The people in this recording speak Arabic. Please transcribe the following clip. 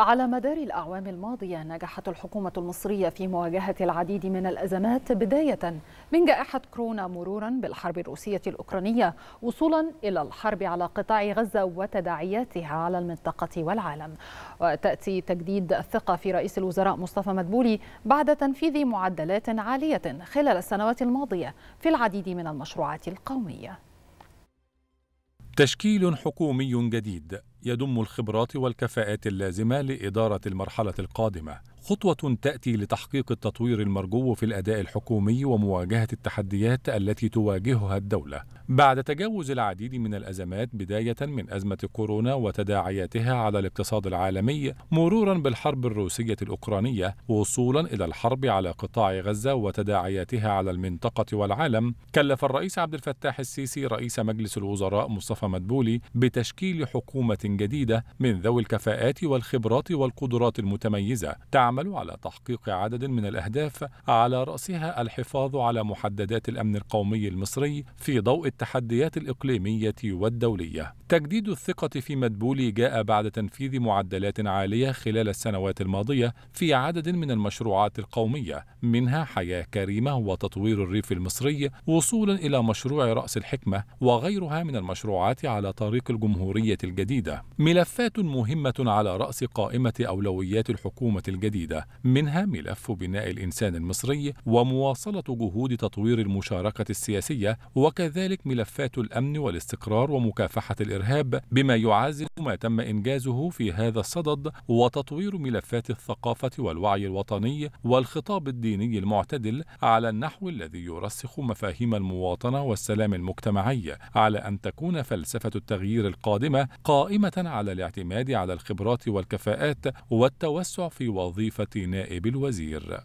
على مدار الأعوام الماضية نجحت الحكومة المصرية في مواجهة العديد من الأزمات بداية من جائحة كورونا مرورا بالحرب الروسية الأوكرانية وصولا إلى الحرب على قطاع غزة وتداعياتها على المنطقة والعالم وتأتي تجديد الثقة في رئيس الوزراء مصطفى مدبولي بعد تنفيذ معدلات عالية خلال السنوات الماضية في العديد من المشروعات القومية تشكيل حكومي جديد يضم الخبرات والكفاءات اللازمه لاداره المرحله القادمه خطوة تأتي لتحقيق التطوير المرجو في الأداء الحكومي ومواجهة التحديات التي تواجهها الدولة بعد تجاوز العديد من الأزمات بداية من أزمة كورونا وتداعياتها على الاقتصاد العالمي مرورا بالحرب الروسية الأوكرانية وصولا إلى الحرب على قطاع غزة وتداعياتها على المنطقة والعالم كلف الرئيس عبد الفتاح السيسي رئيس مجلس الوزراء مصطفى مدبولي بتشكيل حكومة جديدة من ذوي الكفاءات والخبرات والقدرات المتميزة تعمل تعمل على تحقيق عدد من الأهداف على رأسها الحفاظ على محددات الأمن القومي المصري في ضوء التحديات الإقليمية والدولية. تجديد الثقة في مدبولي جاء بعد تنفيذ معدلات عالية خلال السنوات الماضية في عدد من المشروعات القومية منها حياة كريمة وتطوير الريف المصري وصولا إلى مشروع رأس الحكمة وغيرها من المشروعات على طريق الجمهورية الجديدة. ملفات مهمة على رأس قائمة أولويات الحكومة الجديدة عديدة منها ملف بناء الإنسان المصري ومواصلة جهود تطوير المشاركة السياسية وكذلك ملفات الأمن والاستقرار ومكافحة الإرهاب بما يعزز ما تم إنجازه في هذا الصدد وتطوير ملفات الثقافة والوعي الوطني والخطاب الديني المعتدل على النحو الذي يرسخ مفاهيم المواطنة والسلام المجتمعي على أن تكون فلسفة التغيير القادمة قائمة على الاعتماد على الخبرات والكفاءات والتوسع في وظيفة بوظيفة نائب الوزير